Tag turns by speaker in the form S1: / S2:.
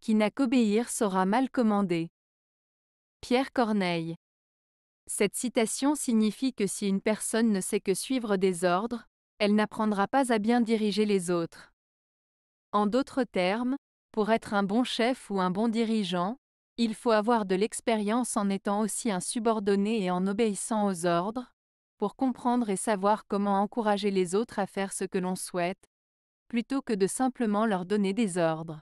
S1: qui n'a qu'obéir sera mal commandé. » Pierre Corneille. Cette citation signifie que si une personne ne sait que suivre des ordres, elle n'apprendra pas à bien diriger les autres. En d'autres termes, pour être un bon chef ou un bon dirigeant, il faut avoir de l'expérience en étant aussi un subordonné et en obéissant aux ordres, pour comprendre et savoir comment encourager les autres à faire ce que l'on souhaite, plutôt que de simplement leur donner des ordres.